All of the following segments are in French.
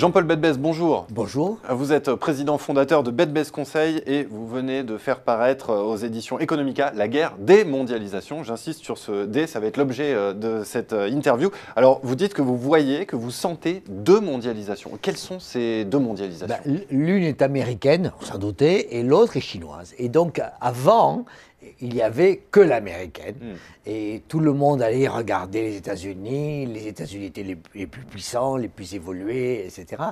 Jean-Paul Bedbès, bonjour. Bonjour. Vous êtes président fondateur de Bedbès Conseil et vous venez de faire paraître aux éditions Economica La guerre des mondialisations. J'insiste sur ce des », ça va être l'objet euh, de cette euh, interview. Alors, vous dites que vous voyez, que vous sentez deux mondialisations. Quelles sont ces deux mondialisations ben, L'une est américaine, sans s'en et l'autre est chinoise. Et donc, avant, il n'y avait que l'américaine. Hmm. Et tout le monde allait regarder les États-Unis. Les États-Unis étaient les, plus puissants, les plus évolués, etc.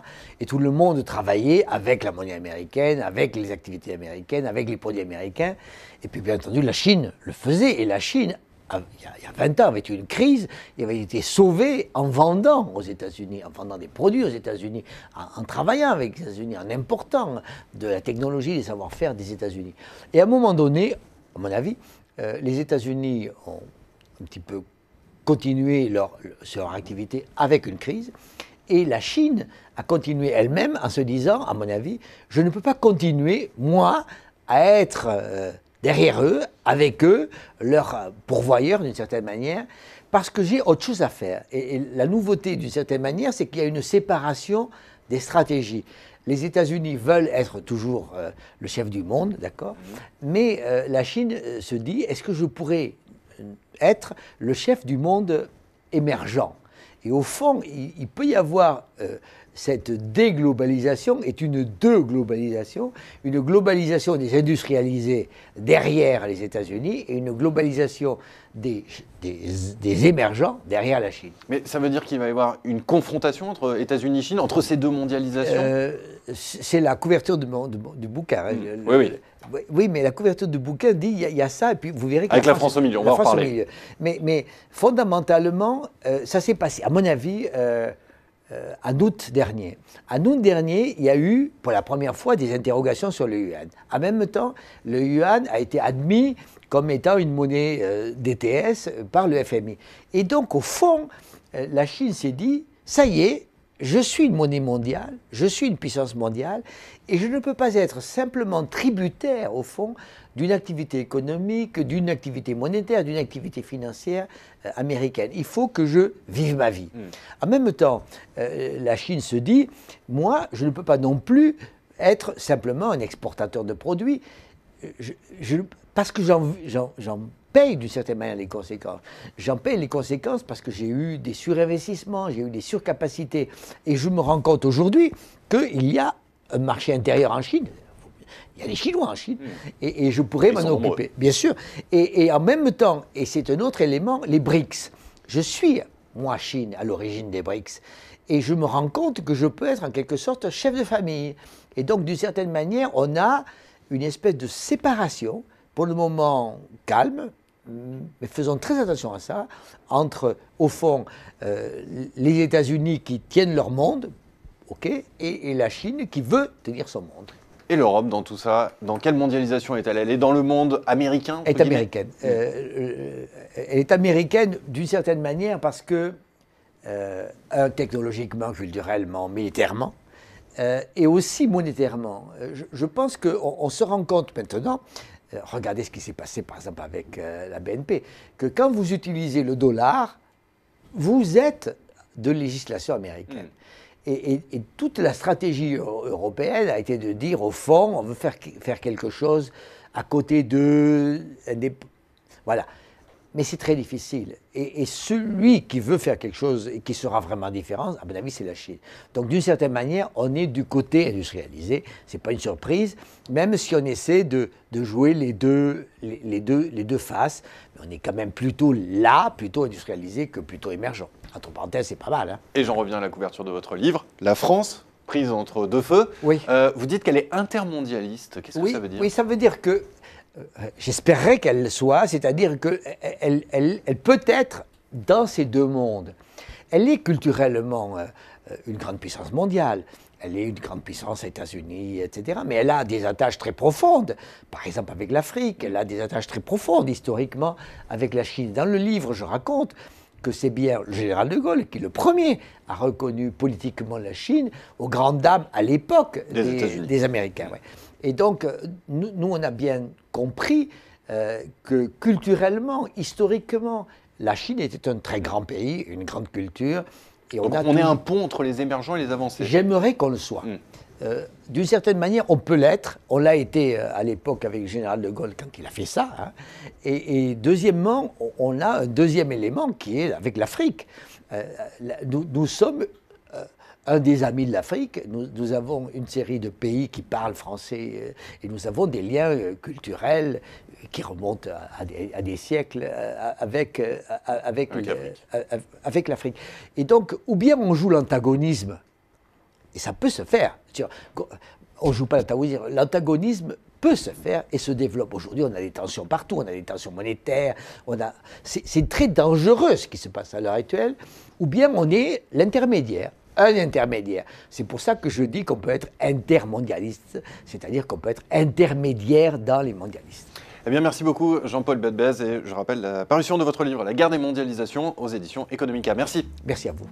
Et tout le monde travaillait avec la monnaie américaine, avec les activités américaines, avec les produits américains. Et puis, bien entendu, la Chine le faisait. Et la Chine, ah, il y a 20 ans, avait eu une crise, Elle avait été sauvée en vendant aux États-Unis, en vendant des produits aux États-Unis, en, travaillant avec les États-Unis, en important de la technologie, des savoir-faire des États-Unis. Et à un moment donné, à mon avis, euh, les États-Unis ont un petit peu continué leur, leur activité avec une crise. Et la Chine a continué elle-même en se disant, à mon avis, je ne peux pas continuer, moi, à être euh, derrière eux, avec eux, leur pourvoyeur d'une certaine manière, parce que j'ai autre chose à faire. et la nouveauté d'une certaine manière, c'est qu'il y a une séparation des stratégies. Les États-Unis veulent être toujours euh, le chef du monde, d'accord Mais euh, la Chine euh, se dit est-ce que je pourrais être le chef du monde émergent Et au fond, il peut y avoir cette déglobalisation est une globalisation, une globalisation des industrialisés derrière les États-Unis et une globalisation des, des, émergents derrière la Chine. Mais ça veut dire qu'il va y avoir une confrontation entre États-Unis et Chine, entre ces deux mondialisations euh, C'est la couverture du, du, bouquin. Hein, hmm. oui, oui. oui, mais la couverture du bouquin dit il y, a ça, et puis vous verrez. Avec la, France, au milieu, on va en parler. Mais, mais, fondamentalement, euh, ça s'est passé, à mon avis. Euh, euh, en août dernier. En août dernier, il y a eu pour la première fois des interrogations sur le yuan. En même temps, le yuan a été admis comme étant une monnaie euh, DTS par le FMI. Et donc, au fond, euh, la Chine s'est dit, ça y est, je suis une monnaie mondiale, je suis une puissance mondiale, et je ne peux pas être simplement tributaire, au fond, d'une activité économique, d'une activité monétaire, d'une activité financière euh, américaine. Il faut que je vive ma vie. Hmm. En même temps, euh, la Chine se dit, moi, je ne peux pas non plus être simplement un exportateur de produits, euh, parce que j'en paye d'une certaine manière les conséquences. J'en paye les conséquences parce que j'ai eu des surinvestissements, j'ai eu des surcapacités. Et je me rends compte aujourd'hui qu'il y a un marché intérieur en Chine. Il y a les Chinois en Chine. Mmh. Et, je pourrais m'en occuper, bien sûr. Et, et en même temps, et c'est un autre élément, les BRICS. Je suis, moi, Chine, à l'origine des BRICS. Et je me rends compte que je peux être en quelque sorte chef de famille. Et donc, d'une certaine manière, on a une espèce de séparation pour le moment calme, mais faisons très attention à ça, entre, au fond, euh, les États-Unis qui tiennent leur monde, ok, et, la Chine qui veut tenir son monde. Et l'Europe dans tout ça, dans quelle mondialisation est-elle Elle est dans le monde américain Est américaine. Mm. Euh, euh, elle est américaine d'une certaine manière parce que, technologiquement, culturellement, militairement, et aussi monétairement. Je, pense qu'on on se rend compte maintenant euh, regardez ce qui s'est passé par exemple avec euh, la BNP, que quand vous utilisez le dollar, vous êtes de législation américaine. Mm. Et, toute la stratégie européenne a été de dire, au fond, on veut faire, faire quelque chose à côté de... voilà. Mais c'est très difficile. Et, celui qui veut faire quelque chose et qui sera vraiment différent, à mon avis, c'est la Chine. Donc, d'une certaine manière, on est du côté industrialisé. Ce n'est pas une surprise, même si on essaie de, jouer les deux, les, deux, les deux faces. Mais on est quand même plutôt là, plutôt industrialisé que plutôt émergent. Entre parenthèses, c'est pas mal. Hein. Et j'en reviens à la couverture de votre livre. La France prise entre deux feux. Oui. Euh, vous dites qu'elle est intermondialiste. Qu'est-ce que ça veut dire Oui, ça veut dire que euh, euh, j'espérais qu'elle le soit, c'est-à-dire qu'elle euh, peut être dans ces deux mondes. Elle est culturellement une grande puissance mondiale. Elle est une grande puissance, États-Unis, etc. Mais elle a des attaches très profondes, par exemple avec l'Afrique, elle a des attaches très profondes historiquement avec la Chine. Dans le livre, je raconte que c'est bien le général de Gaulle qui, le premier, a reconnu politiquement la Chine aux grandes dames à l'époque des, Américains. Et donc, euh, nous, on a bien compris euh, que culturellement, historiquement, la Chine était un très grand pays, une grande culture. Et on, donc, on est un pont entre les émergents et les avancés. J'aimerais qu'on le soit. Hmm. Euh, d'une certaine manière, on peut l'être. On l'a été à l'époque avec le général de Gaulle quand il a fait ça. Hein. Et, deuxièmement, on a un deuxième élément qui est avec l'Afrique. nous, nous, sommes un des amis de l'Afrique. Nous, avons une série de pays qui parlent français euh, et nous avons des liens euh, culturels euh, qui remontent à, des, siècles avec, avec, l'Afrique. Et donc, ou bien on joue l'antagonisme, et ça peut se faire. On joue pas l'antagonisme. L'antagonisme peut se faire et se développe. Aujourd'hui, on a des tensions partout, on a des tensions monétaires, on a... c'est très dangereux ce qui se passe à l'heure actuelle, ou bien on est l'intermédiaire un intermédiaire. C'est pour ça que je dis qu'on peut être intermondialiste, c'est-à-dire qu'on peut être intermédiaire dans les mondialistes. Eh bien, merci beaucoup Jean-Paul Bedbez et je rappelle la parution de votre livre La guerre des mondialisations aux éditions Economica. Merci. Merci à vous.